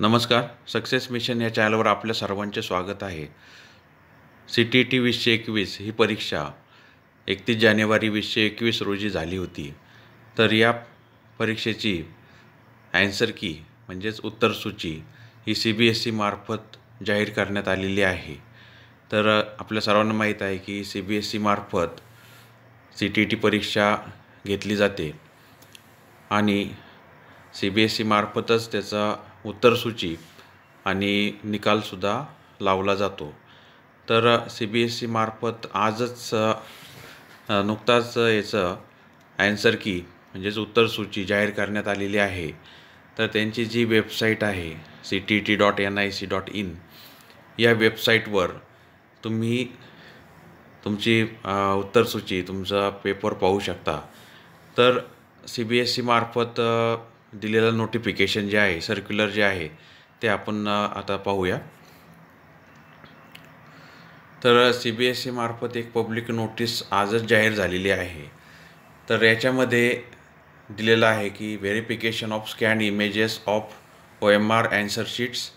नमस्कार success mission या चॅनलवर आपल्या सर्वांचे स्वागत आहे सी टी टी वीसशे एकवीस ही परीक्षा एकतीस जानेवारी वीसशे एकवीस रोजी झाली होती तर या परीक्षेची ॲन्सर की म्हणजेच उत्तरसूची ही सी बी एस ई मार्फत जाहीर करण्यात आलेली आहे तर आपल्या सर्वांना माहीत आहे की सी बी एस ई मार्फत सी टी टी परीक्षा घेतली जाते आणि सी बी एस ई मार्फतच त्याचा उत्तरसूची आणि निकालसुद्धा लावला जातो तर सी बी एस सीमार्फत e आजच नुकताच याचं ॲन्सर की म्हणजेच उत्तरसूची जाहीर करण्यात आलेली आहे तर त्यांची जी वेबसाईट आहे C T T dot N I C dot in या वेबसाईटवर तुम्ही तुमची उत्तरसूची तुमचा पेपर पाहू शकता तर सी बी एस सीमार्फत e दिलेलं नोटिफिकेशन जे आहे सर्क्युलर जे आहे ते आपण आता पाहूया तर सी बी एस मार्फत एक पब्लिक नोटीस आजच जाहीर झालेली आहे तर याच्यामध्ये दिलेलं आहे की verification of scan images of O M R answer sheets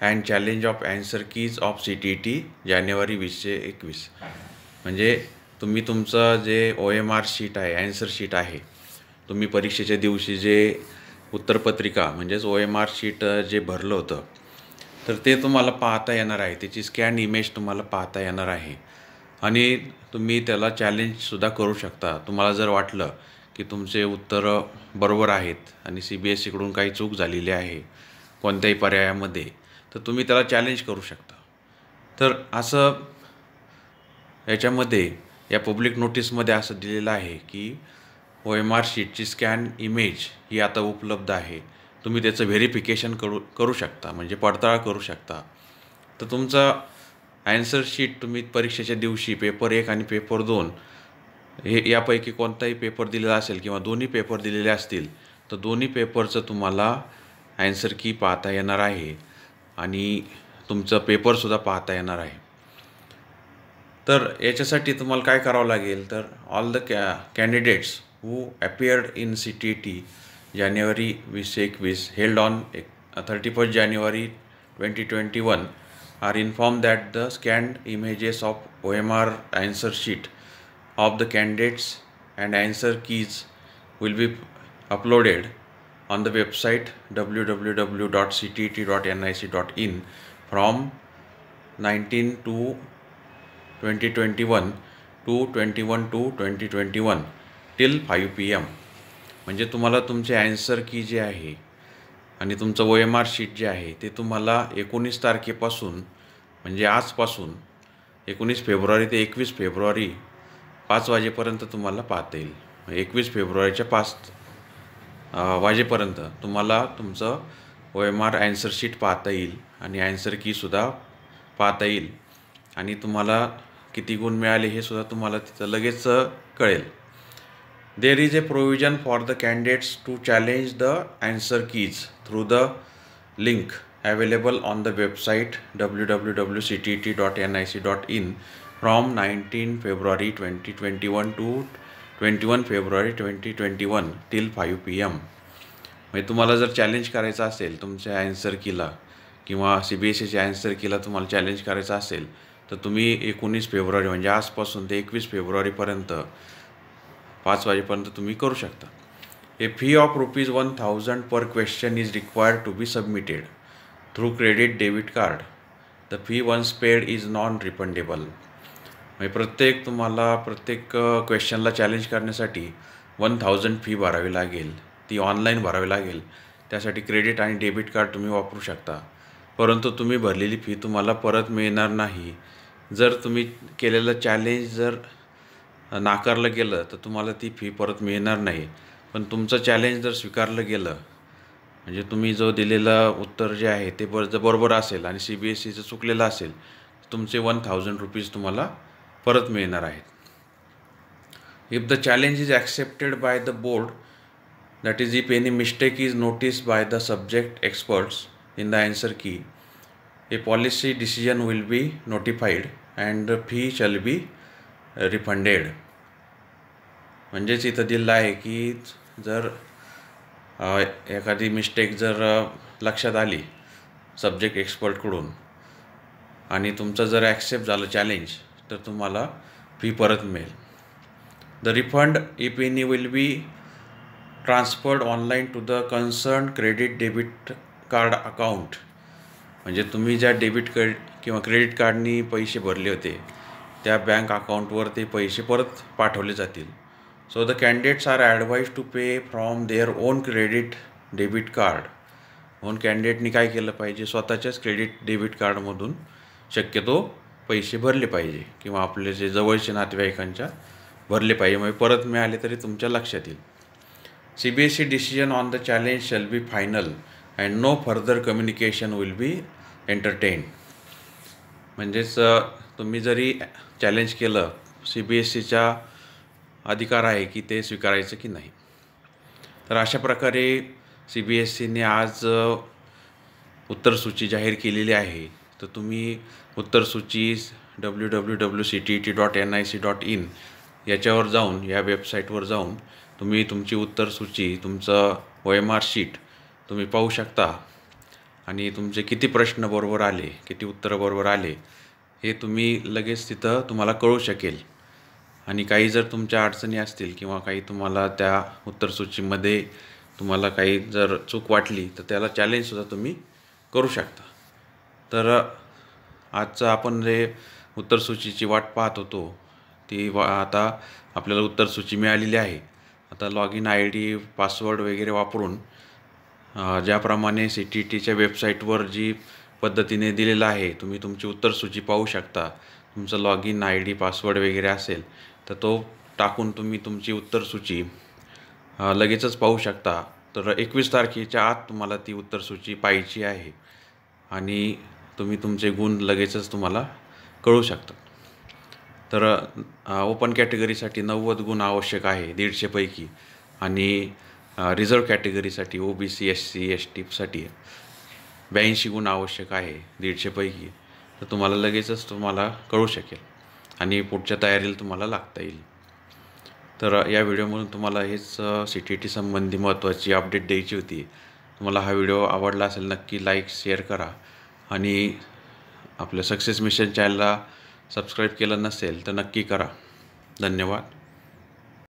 and challenge of answer keys of C T T जानेवारी वीसशे एकवीस म्हणजे तुम्ही तुमचं जे ओ एम आर शीट आहे अँसर शीट आहे तुम्ही परीक्षेच्या दिवशी जे उत्तरपत्रिका म्हणजेच ओ एम आर शीट जे भरलं होतं तर ते तुम्हाला पाहता येणार आहे त्याची स्कॅन इमेज तुम्हाला पाहता येणार आहे आणि तुम्ही त्याला चॅलेंजसुद्धा करू शकता तुम्हाला जर वाटलं की तुमचे उत्तरं बरोबर आहेत आणि सी बी एस सीकडून e काही चूक झालेली आहे कोणत्याही पर्यायामध्ये तर तुम्ही त्याला चॅलेंज करू शकता तर असं याच्यामध्ये या पब्लिक नोटीसमध्ये असं दिलेलं आहे की ओ एम आर शीटची स्कॅन इमेज ही आता उपलब्ध आहे तुम्ही त्याचं व्हेरिफिकेशन करू करू शकता म्हणजे पडताळा करू शकता तर तुमचा ॲन्सर शीट तुम्ही परीक्षेच्या दिवशी पेपर एक आणि पेपर दोन हे यापैकी कोणताही पेपर दिलेला असेल किंवा दोन्ही पेपर दिलेले असतील तर दोन्ही पेपरचं तुम्हाला ॲन्सर की पाहता येणार आहे आणि तुमचं पेपरसुद्धा पाहता येणार आहे तर याच्यासाठी तुम्हाला काय करावं लागेल तर ऑल द कॅ candidates who appeared in CTT January VC quiz held on 31st eh, uh, January 2021 are informed that the scanned images of OMR answer sheet of the candidates and answer keys will be uploaded on the website www.ctt.nic.in from 19 to 2021 to 21 to 2021 till five P M म्हणजे तुम्हाला तुमचे answer की जे आहे आणि तुमचं O M R sheet जे आहे ते तुम्हाला एकोणीस तारखेपासून म्हणजे आजपासून एकोणीस फेब्रुवारी ते एकवीस फेब्रुवारी पाच वाजेपर्यंत तुम्हाला पाहता येईल एकवीस फेब्रुवारीच्या पाच वाजेपर्यंत तुम्हाला तुमचं O M R answer sheet पाहता येईल आणि ॲन्सर कीसुद्धा पाहता येईल आणि तुम्हाला किती गुण मिळाले हे सुद्धा तुम्हाला तिथं लगेच कळेल there is a provision for the candidates to challenge the answer keys through the link available on the website W W W C T T dot N I C dot in from nineteen February twenty twenty one to twenty one February twenty twenty one till five P M म्हणजे तुम्हाला जर challenge करायचं असेल तुमच्या answer कीला किंवा C B S सीबीएसईच्या answer किला तुम्हाला चॅलेंज करायचं असेल तर तुम्ही एकोणीस फेब्रुवारी म्हणजे आजपासून ते एकवीस फेब्रुवारीपर्यंत पाच वाजेपर्यंत तुम्ही करू शकता a fee of rupees one thousand per question is required to be submitted through credit debit card the fee once paid is non refundable म्हणजे प्रत्येक तुम्हाला प्रत्येक क्वेश्चनला चॅलेंज करण्यासाठी वन थाउजंड फी भरावी लागेल ती ऑनलाईन भरावी लागेल त्यासाठी क्रेडिट आणि डेबिट कार्ड तुम्ही वापरू शकता परंतु तुम्ही भरलेली फी तुम्हाला परत मिळणार नाही जर तुम्ही केलेलं चॅलेंज जर नाकारलं गेलं तर तुम्हाला ती फी परत मिळणार नाही पण तुमचं चॅलेंज जर स्वीकारलं गेलं म्हणजे तुम्ही जो दिलेलं उत्तर जे आहे ते बर बरोबर असेल आणि सी बी एस ईचं चुकलेलं असेल तुमचे वन थाउजंड रुपीज तुम्हाला परत मिळणार आहेत if the challenge is accepted by the board that is if any mistake is notice by the subject experts in the answer key a policy decision will be notified and fee shall be refunded म्हणजेच इथं दिलं आहे की जर एखादी mistake जर लक्षात आली सब्जेक्ट एक्सपर्टकडून आणि तुमचं जर ॲक्सेप्ट झालं चॅलेंज तर तुम्हाला फी परत मिळेल the refund if any will be transferred online to the concern credit debit card account म्हणजे तुम्ही ज्या डेबिट कार्ड किंवा क्रेडिट कार्डनी पैसे भरले होते त्या बँक अकाउंटवर ते पैसे परत पाठवले जातील so the candidates are advised to pay from their own credit debit card म्हणून कॅन्डिडेटनी काय केलं पाहिजे स्वतःच्याच क्रेडिट डेबिट कार्डमधून शक्यतो पैसे भरले पाहिजे किंवा आपले जे जवळचे नातेवाईकांच्या भरले पाहिजे म्हणजे परत मिळाले तरी तुमच्या लक्षात येईल C B S E decision on the challenge shall be final and no further communication will be entertain म्हणजेच तुम्ही जरी चॅलेंज केलं सी बी एस सीचा अधिकार आहे की ते स्वीकारायचं की नाही तर अशा प्रकारे सी बी एस सीने आज उत्तरसूची जाहीर केलेली आहे तर तुम्ही उत्तरसूची W W W C T T dot N I C dot in याच्यावर जाऊन या वेबसाईटवर जाऊन तुम्ही तुमची उत्तरसूची तुमचं ओ एम आर शीट तुम्ही पाहू शकता आणि तुमचे किती प्रश्न बरोबर आले किती उत्तरं बरोबर आले हे तुम्ही लगेच तिथं तुम्हाला कळू शकेल आणि काही जर तुमच्या अडचणी असतील किंवा काही तुम्हाला त्या उत्तरसूचीमध्ये तुम्हाला काही जर चूक वाटली तर त्याला चॅलेंजसुद्धा तुम्ही करू शकता तर आजचं आपण जे उत्तरसूचीची वाट पाहत होतो ती वा आता आपल्याला उत्तरसूची मिळालेली आहे आता log in I D password वगैरे वापरून ज्याप्रमाणे सी टी टीच्या वेबसाईटवर जी पद्धतीने दिलेला आहे तुम्ही तुमची उत्तरसूची पाहू शकता तुमचं log in I D password वगैरे असेल तर तो टाकून तुम्ही तुमची उत्तरसूची लगेचच पाहू शकता तर एकवीस तारखेच्या आत तुम्हाला ती उत्तरसूची पाहायची आहे आणि तुम्ही तुमचे गुण लगेचच तुम्हाला कळू शकता तर ओपन कॅटेगरीसाठी नव्वद गुण आवश्यक आहे दीडशेपैकी आणि रिझर्व कॅटेगरीसाठी O B C S C S टीसाठी ब्याऐंशी गुण आवश्यक आहे दीडशेपैकी तर तुम्हाला लगेचच तुम्हाला कळू शकेल आणि पुढच्या तयारीला तुम्हाला लागता येईल तर या व्हिडिओमधून तुम्हाला हेच सी टी टी संबंधी महत्त्वाची अपडेट द्यायची होती तुम्हाला हा व्हिडिओ आवडला असेल नक्की लाईक शेअर करा आणि आपलं सक्सेस मिशन चॅनलला सबस्क्राईब केलं नसेल तर नक्की करा धन्यवाद